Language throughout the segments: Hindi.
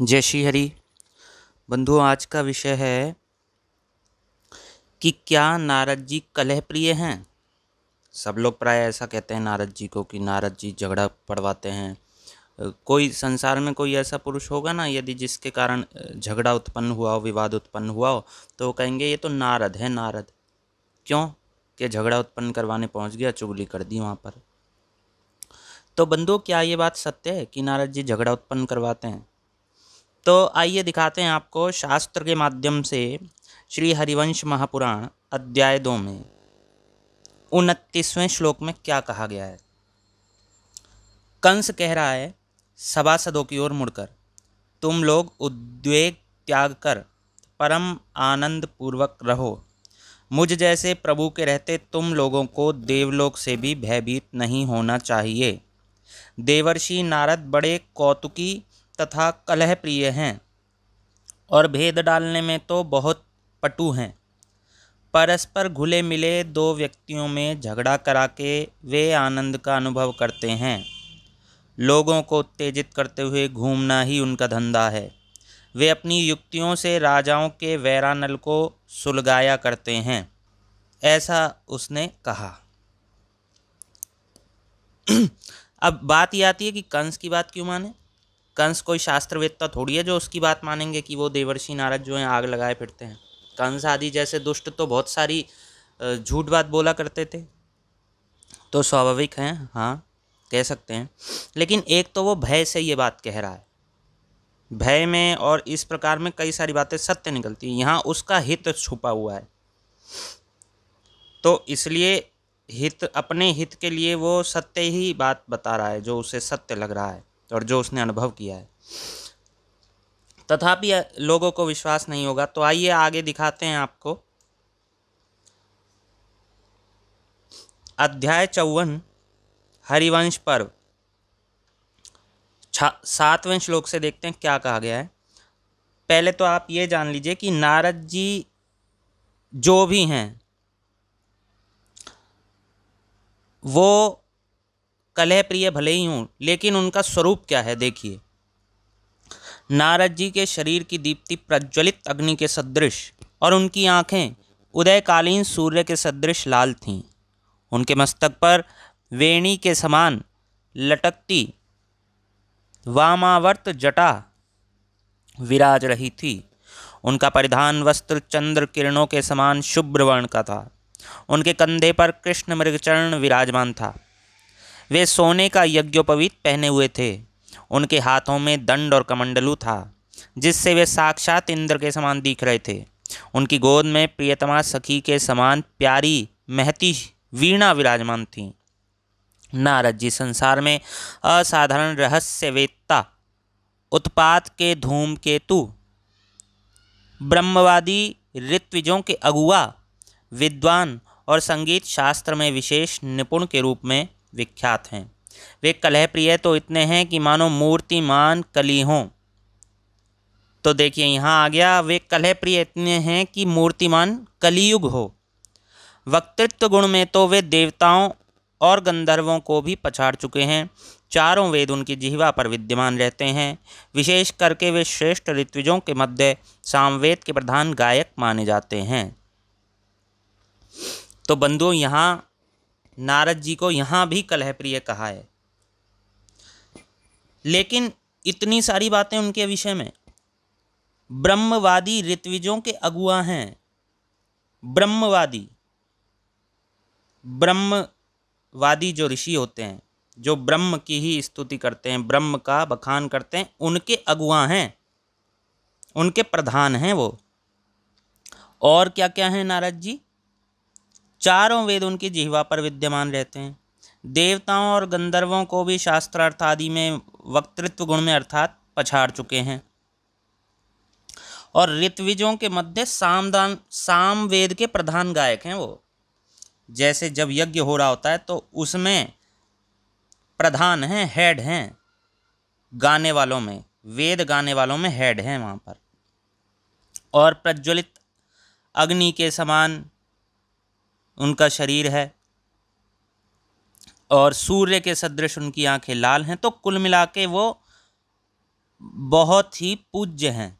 जय श्री हरि बंधु आज का विषय है कि क्या नारद जी कलह प्रिय हैं सब लोग प्राय ऐसा कहते हैं नारद जी को कि नारद जी झगड़ा पड़वाते हैं कोई संसार में कोई ऐसा पुरुष होगा ना यदि जिसके कारण झगड़ा उत्पन्न हुआ हो विवाद उत्पन्न हुआ हो तो वो कहेंगे ये तो नारद है नारद क्यों कि झगड़ा उत्पन्न करवाने पहुंच गया चुगली कर दी वहाँ पर तो बंधु क्या ये बात सत्य है कि नारद जी झगड़ा उत्पन्न करवाते हैं तो आइए दिखाते हैं आपको शास्त्र के माध्यम से श्री हरिवंश महापुराण अध्याय दो में उनतीसवें श्लोक में क्या कहा गया है कंस कह रहा है सभासदों की ओर मुड़कर तुम लोग उद्वेग त्याग कर परम आनंद पूर्वक रहो मुझ जैसे प्रभु के रहते तुम लोगों को देवलोक से भी भयभीत नहीं होना चाहिए देवर्षि नारद बड़े कौतुकी तथा कलह प्रिय हैं और भेद डालने में तो बहुत पटु हैं परस्पर घुले मिले दो व्यक्तियों में झगड़ा करा के वे आनंद का अनुभव करते हैं लोगों को उत्तेजित करते हुए घूमना ही उनका धंधा है वे अपनी युक्तियों से राजाओं के वैरानल को सुलगाया करते हैं ऐसा उसने कहा अब बात यह आती है कि कंस की बात क्यों माने कंस कोई शास्त्रवेत्ता तो थोड़ी है जो उसकी बात मानेंगे कि वो देवर्षि नारद जो हैं आग लगाए फिरते हैं कंस आदि जैसे दुष्ट तो बहुत सारी झूठ बात बोला करते थे तो स्वाभाविक हैं हाँ कह सकते हैं लेकिन एक तो वो भय से ये बात कह रहा है भय में और इस प्रकार में कई सारी बातें सत्य निकलती हैं यहाँ उसका हित छुपा हुआ है तो इसलिए हित अपने हित के लिए वो सत्य ही बात बता रहा है जो उसे सत्य लग रहा है और जो उसने अनुभव किया है तथापि लोगों को विश्वास नहीं होगा तो आइए आगे दिखाते हैं आपको अध्याय चौवन हरिवंश पर्व सातवें श्लोक से देखते हैं क्या कहा गया है पहले तो आप ये जान लीजिए कि नारद जी जो भी हैं वो कलह प्रिय भले ही हों लेकिन उनका स्वरूप क्या है देखिए नारद जी के शरीर की दीप्ति प्रज्वलित अग्नि के सदृश और उनकी आँखें उदयकालीन सूर्य के सदृश लाल थीं उनके मस्तक पर वेणी के समान लटकती वामावर्त जटा विराज रही थी उनका परिधान वस्त्र चंद्र किरणों के समान शुभ्र वर्ण का था उनके कंधे पर कृष्ण मृगचरण विराजमान था वे सोने का यज्ञोपवीत पहने हुए थे उनके हाथों में दंड और कमंडलू था जिससे वे साक्षात इंद्र के समान दिख रहे थे उनकी गोद में प्रियतमा सखी के समान प्यारी महती वीणा विराजमान थीं नारद जी संसार में असाधारण रहस्यवेत्ता उत्पात के धूम केतु ब्रह्मवादी ऋत्विजों के अगुआ विद्वान और संगीत शास्त्र में विशेष निपुण के रूप में विख्यात हैं वे कलह प्रिय तो इतने हैं कि मानो मूर्तिमान कली हों तो देखिए यहाँ आ गया वे कलह प्रिय इतने हैं कि मूर्तिमान कलियुग हो वक्तृत्व गुण में तो वे देवताओं और गंधर्वों को भी पछाड़ चुके हैं चारों वेद उनकी जिहवा पर विद्यमान रहते हैं विशेष करके वे श्रेष्ठ ऋत्विजों के मध्य सामवेद के प्रधान गायक माने जाते हैं तो बंधुओं यहाँ नारद जी को यहाँ भी कलह प्रिय कहा है लेकिन इतनी सारी बातें उनके विषय में ब्रह्मवादी ऋत्विजों के अगुआ हैं ब्रह्मवादी ब्रह्मवादी जो ऋषि होते हैं जो ब्रह्म की ही स्तुति करते हैं ब्रह्म का बखान करते हैं उनके अगुआ हैं उनके प्रधान हैं वो और क्या क्या हैं नारद जी चारों वेद उनकी जिहवा पर विद्यमान रहते हैं देवताओं और गंधर्वों को भी शास्त्रार्थ आदि में वक्तृत्व गुण में अर्थात पछाड़ चुके हैं और ऋतविजों के मध्य सामदान साम वेद के प्रधान गायक हैं वो जैसे जब यज्ञ हो रहा होता है तो उसमें प्रधान हैं हेड हैं गाने वालों में वेद गाने वालों में हेड हैं वहाँ पर और प्रज्वलित अग्नि के समान उनका शरीर है और सूर्य के सदृश उनकी आंखें लाल हैं तो कुल मिला के वो बहुत ही पूज्य हैं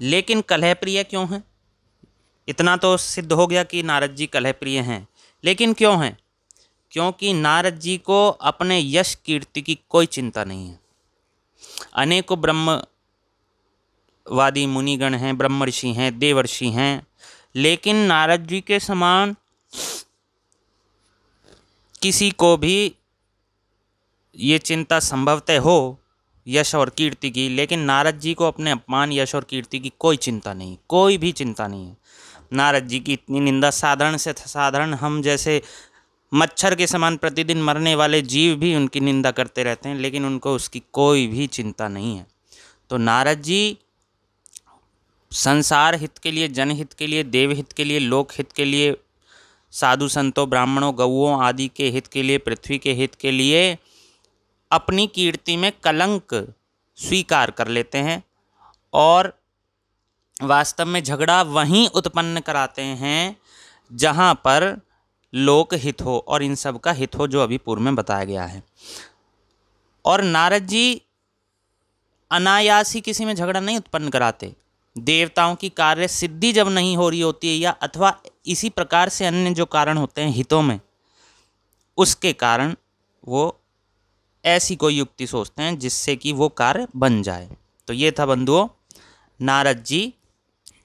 लेकिन कलह प्रिय क्यों हैं इतना तो सिद्ध हो गया कि नारद जी कलह प्रिय हैं लेकिन क्यों हैं क्योंकि नारद जी को अपने यश कीर्ति की कोई चिंता नहीं है अनेकों ब्रह्मवादी मुनिगण हैं ब्रह्म ऋषि हैं देवर्षि हैं लेकिन नारद जी के समान किसी को भी ये चिंता संभवतः हो यश और कीर्ति की लेकिन नारद जी को अपने अपमान यश और कीर्ति की कोई चिंता नहीं कोई भी चिंता नहीं है नारद जी की इतनी निंदा साधारण से साधारण हम जैसे मच्छर के समान प्रतिदिन मरने वाले जीव भी उनकी निंदा करते रहते हैं लेकिन उनको उसकी कोई भी चिंता नहीं है तो नारद जी संसार हित के लिए जनहित के लिए देवहित के लिए लोकहित के लिए साधु संतों ब्राह्मणों गऊओं आदि के हित के लिए पृथ्वी के हित के लिए अपनी कीर्ति में कलंक स्वीकार कर लेते हैं और वास्तव में झगड़ा वहीं उत्पन्न कराते हैं जहाँ पर लोक हित हो और इन सब का हित हो जो अभी पूर्व में बताया गया है और नारद जी अनायास ही किसी में झगड़ा नहीं उत्पन्न कराते देवताओं की कार्य सिद्धि जब नहीं हो रही होती है या अथवा इसी प्रकार से अन्य जो कारण होते हैं हितों में उसके कारण वो ऐसी कोई युक्ति सोचते हैं जिससे कि वो कार्य बन जाए तो ये था बंधुओं नारद जी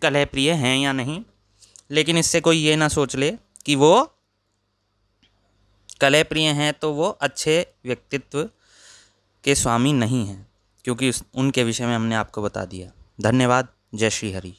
कलह प्रिय हैं या नहीं लेकिन इससे कोई ये ना सोच ले कि वो कलह प्रिय हैं तो वो अच्छे व्यक्तित्व के स्वामी नहीं हैं क्योंकि उस उनके विषय में हमने आपको बता दिया धन्यवाद जय श्री हरी